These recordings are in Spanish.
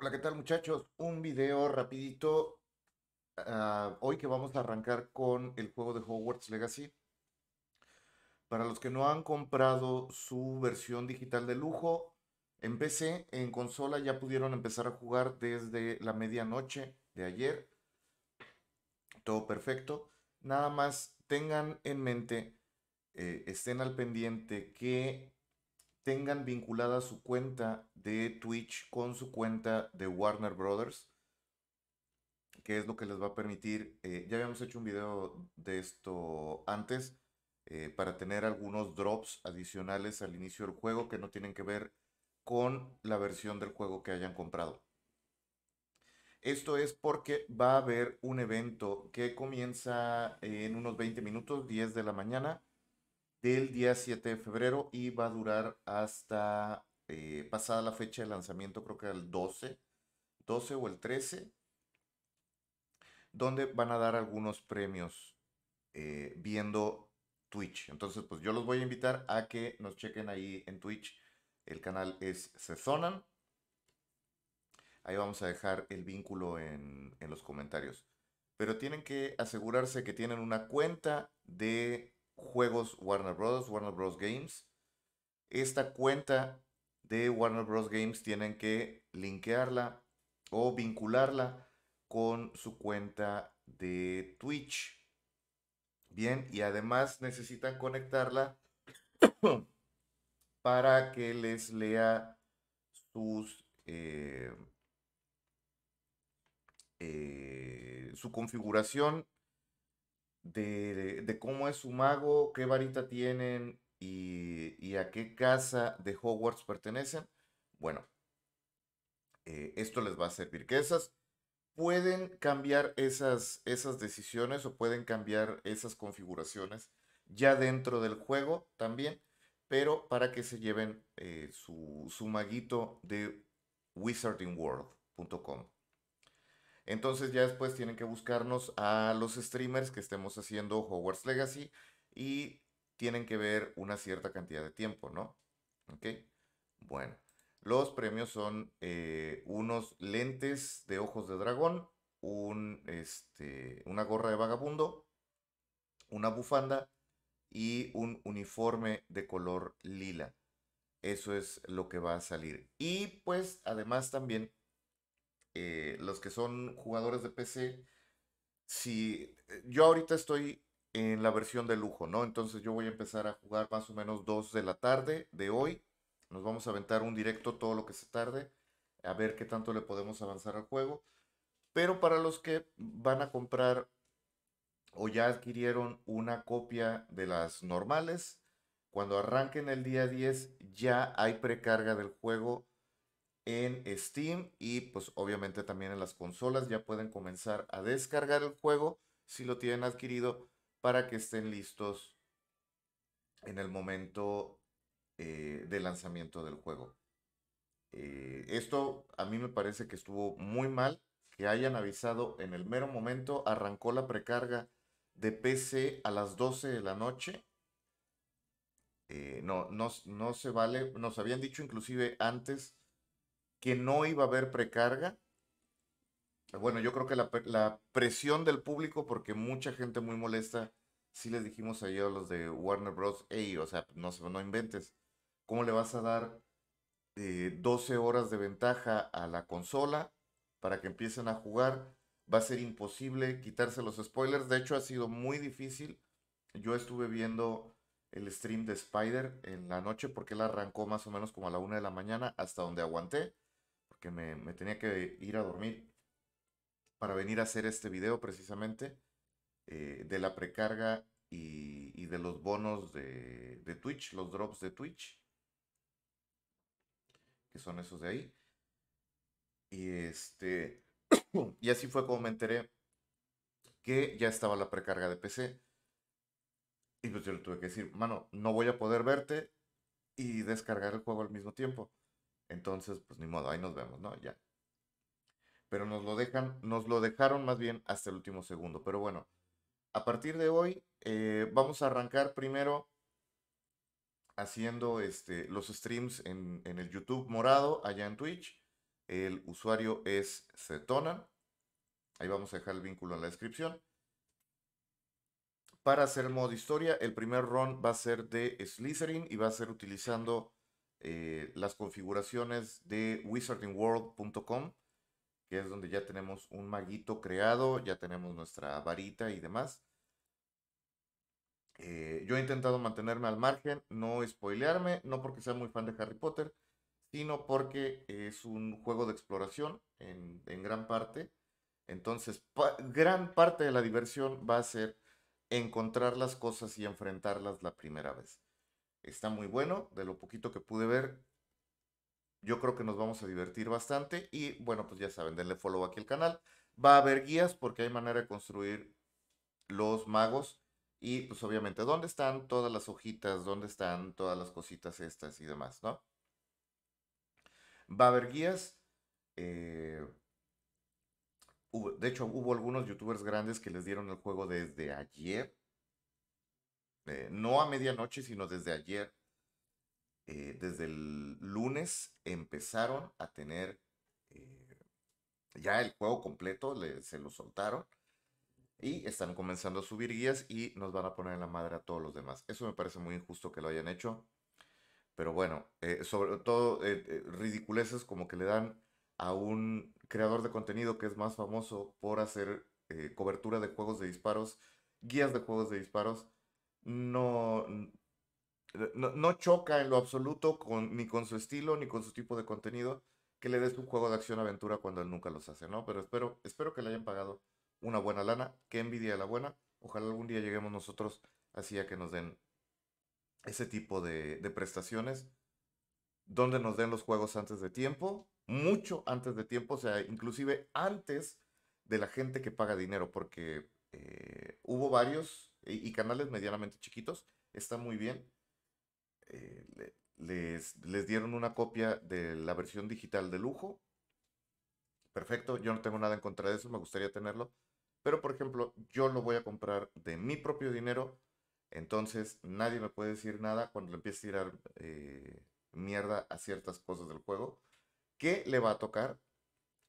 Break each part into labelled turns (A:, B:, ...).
A: Hola, ¿qué tal muchachos? Un video rapidito. Ah, hoy que vamos a arrancar con el juego de Hogwarts Legacy. Para los que no han comprado su versión digital de lujo, en PC, en consola ya pudieron empezar a jugar desde la medianoche de ayer. Todo perfecto. Nada más tengan en mente, eh, estén al pendiente que tengan vinculada su cuenta de Twitch con su cuenta de Warner Brothers, que es lo que les va a permitir, eh, ya habíamos hecho un video de esto antes, eh, para tener algunos drops adicionales al inicio del juego que no tienen que ver con la versión del juego que hayan comprado. Esto es porque va a haber un evento que comienza en unos 20 minutos, 10 de la mañana, del día 7 de febrero y va a durar hasta eh, pasada la fecha de lanzamiento, creo que el 12, 12 o el 13, donde van a dar algunos premios eh, viendo Twitch. Entonces, pues yo los voy a invitar a que nos chequen ahí en Twitch. El canal es Sezonan. Ahí vamos a dejar el vínculo en, en los comentarios. Pero tienen que asegurarse que tienen una cuenta de juegos Warner Bros., Warner Bros. Games. Esta cuenta de Warner Bros. Games tienen que linkearla o vincularla con su cuenta de Twitch. Bien, y además necesitan conectarla para que les lea sus, eh, eh, su configuración de, cómo es su mago, qué varita tienen y, a qué casa de Hogwarts pertenecen, bueno, eh, esto les va a servir. Que esas pueden cambiar esas, esas decisiones o pueden cambiar esas configuraciones ya dentro del juego también, pero para que se lleven eh, su, su maguito de wizardingworld.com. Entonces ya después tienen que buscarnos a los streamers que estemos haciendo Hogwarts Legacy y tienen que ver una cierta cantidad de tiempo, ¿no? ¿Ok? Bueno, los premios son eh, unos lentes de ojos de dragón, un, este, una gorra de vagabundo, una bufanda y un uniforme de color lila. Eso es lo que va a salir. Y pues además también eh, los que son jugadores de PC, si eh, yo ahorita estoy en la versión de lujo, ¿no? Entonces yo voy a empezar a jugar más o menos 2 de la tarde de hoy. Nos vamos a aventar un directo todo lo que se tarde, a ver qué tanto le podemos avanzar al juego. Pero para los que van a comprar o ya adquirieron una copia de las normales, cuando arranquen el día 10 ya hay precarga del juego en Steam y pues obviamente también en las consolas ya pueden comenzar a descargar el juego si lo tienen adquirido para que estén listos en el momento eh, de lanzamiento del juego. Eh, esto a mí me parece que estuvo muy mal que hayan avisado en el mero momento, arrancó la precarga de PC a las 12 de la noche. Eh, no, no, no se vale, nos habían dicho inclusive antes que no iba a haber precarga. Bueno, yo creo que la, presión del público, porque mucha gente muy molesta, Si les dijimos ayer a los de Warner Bros., Ey, o sea, no, no inventes, ¿cómo le vas a dar 12 eh, horas de ventaja a la consola para que empiecen a jugar? Va a ser imposible quitarse los spoilers, de hecho ha sido muy difícil. Yo estuve viendo el stream de Spider en la noche porque él arrancó más o menos como a la una de la mañana hasta donde aguanté. Que me, tenía que ir a dormir para venir a hacer este video precisamente eh, de la precarga y, de los bonos de, Twitch, los drops de Twitch, que son esos de ahí. Y este y así fue como me enteré que ya estaba la precarga de PC. Y pues yo le tuve que decir, mano, no voy a poder verte y descargar el juego al mismo tiempo. Entonces, pues ni modo, ahí nos vemos, ¿no? Ya. Pero nos lo dejan, nos lo dejaron más bien hasta el último segundo. Pero bueno, a partir de hoy eh, vamos a arrancar primero haciendo este, los streams en, el YouTube morado, allá en Twitch. El usuario es Zetona. Ahí vamos a dejar el vínculo en la descripción. Para hacer el modo historia, el primer run va a ser de Slytherin y va a ser utilizando eh, las configuraciones de wizardingworld.com, que es donde ya tenemos un maguito creado, ya tenemos nuestra varita y demás. Eh, yo he intentado mantenerme al margen, no spoilearme, no porque sea muy fan de Harry Potter, sino porque es un juego de exploración en, gran parte. Entonces, gran parte de la diversión va a ser encontrar las cosas y enfrentarlas la primera vez. Está muy bueno, de lo poquito que pude ver, yo creo que nos vamos a divertir bastante y bueno, pues ya saben, denle follow aquí al canal. Va a haber guías porque hay manera de construir los magos y pues obviamente dónde están todas las hojitas, dónde están todas las cositas estas y demás, ¿no? Va a haber guías. Eh, de hecho, hubo algunos youtubers grandes que les dieron el juego desde ayer eh, no a medianoche, sino desde ayer, eh, desde el lunes empezaron a tener eh, ya el juego completo, se lo soltaron y están comenzando a subir guías y nos van a poner en la madre a todos los demás. Eso me parece muy injusto que lo hayan hecho, pero bueno, sobre todo ridiculeces como que le dan a un creador de contenido que es más famoso por hacer cobertura de juegos de disparos, guías de juegos de disparos, eh, no, no, choca en lo absoluto con, ni con su estilo ni con su tipo de contenido que le des un juego de acción-aventura cuando él nunca los hace, ¿no? Pero espero, espero que le hayan pagado una buena lana, que envidia la buena. Ojalá algún día lleguemos nosotros así a que nos den ese tipo de, prestaciones, donde nos den los juegos antes de tiempo, mucho antes de tiempo, o sea, inclusive antes de la gente que paga dinero, porque eh, hubo varios y, canales medianamente chiquitos, está muy bien. Eh, les, les dieron una copia de la versión digital de lujo. Perfecto, yo no tengo nada en contra de eso, me gustaría tenerlo. Pero por ejemplo, yo lo voy a comprar de mi propio dinero, entonces nadie me puede decir nada cuando le empiece a tirar eh, mierda a ciertas cosas del juego que le va a tocar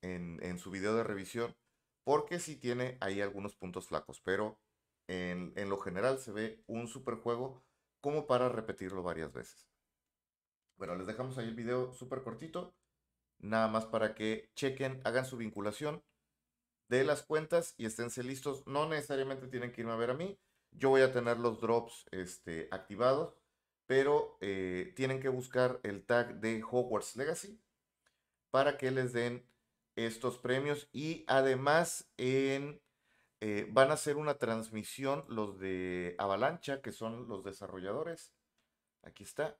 A: en, su video de revisión, porque si tiene ahí algunos puntos flacos, pero en, lo general se ve un super juego como para repetirlo varias veces. Bueno, les dejamos ahí el video súper cortito, nada más para que chequen, hagan su vinculación de las cuentas y esténse listos. No necesariamente tienen que irme a ver a mí, yo voy a tener los drops este, activados, pero eh, tienen que buscar el tag de Hogwarts Legacy para que les den estos premios y además en eh, van a hacer una transmisión los de Avalancha, que son los desarrolladores. Aquí está.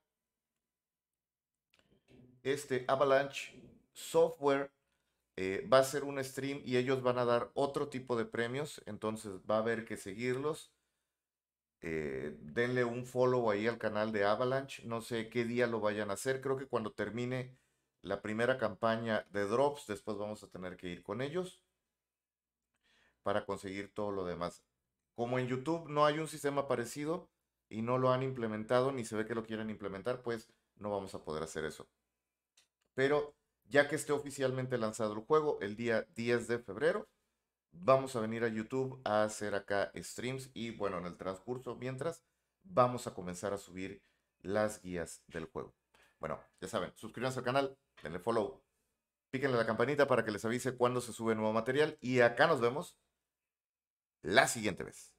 A: Este Avalanche Software eh, va a ser un stream y ellos van a dar otro tipo de premios. Entonces va a haber que seguirlos. Eh, denle un follow ahí al canal de Avalanche. No sé qué día lo vayan a hacer. Creo que cuando termine la primera campaña de drops, después vamos a tener que ir con ellos para conseguir todo lo demás. Como en YouTube no hay un sistema parecido y no lo han implementado ni se ve que lo quieran implementar, pues no vamos a poder hacer eso. Pero ya que esté oficialmente lanzado el juego el día 10 de febrero, vamos a venir a YouTube a hacer acá streams y bueno, en el transcurso mientras vamos a comenzar a subir las guías del juego. Bueno, ya saben, suscríbanse al canal, denle follow, píquenle la campanita para que les avise cuando se sube nuevo material y acá nos vemos la siguiente vez.